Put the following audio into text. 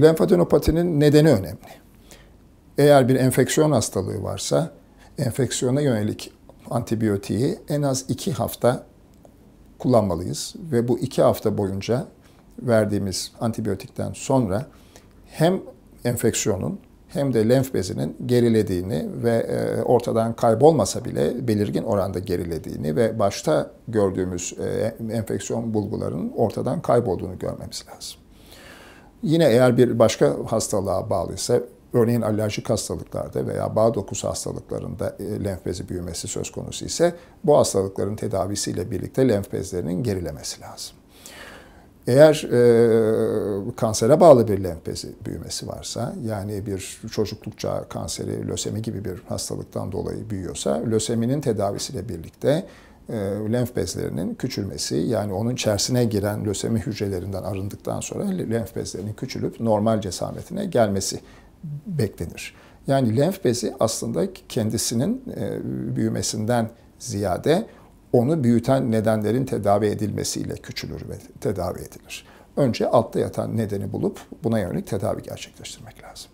Lenfadenopatinin nedeni önemli. Eğer bir enfeksiyon hastalığı varsa enfeksiyona yönelik antibiyotiği en az iki hafta kullanmalıyız ve bu iki hafta boyunca verdiğimiz antibiyotikten sonra hem enfeksiyonun hem de lenf bezinin gerilediğini ve e, ortadan kaybolmasa bile belirgin oranda gerilediğini ve başta gördüğümüz e, enfeksiyon bulgularının ortadan kaybolduğunu görmemiz lazım. Yine eğer bir başka hastalığa bağlıysa örneğin alerjik hastalıklarda veya bağ dokusu hastalıklarında e, lenf bezi büyümesi söz konusu ise bu hastalıkların tedavisiyle birlikte lenf bezlerinin gerilemesi lazım. Eğer e, kansere bağlı bir lenf bezi büyümesi varsa, yani bir çocukluk çağı kanseri, lösemi gibi bir hastalıktan dolayı büyüyorsa, löseminin tedavisiyle birlikte e, lenf bezlerinin küçülmesi yani onun içerisine giren lösemi hücrelerinden arındıktan sonra lenf bezlerinin küçülüp normal cesametine gelmesi beklenir. Yani lenf bezi aslında kendisinin e, büyümesinden ziyade onu büyüten nedenlerin tedavi edilmesiyle küçülür ve tedavi edilir. Önce altta yatan nedeni bulup buna yönelik tedavi gerçekleştirmek lazım.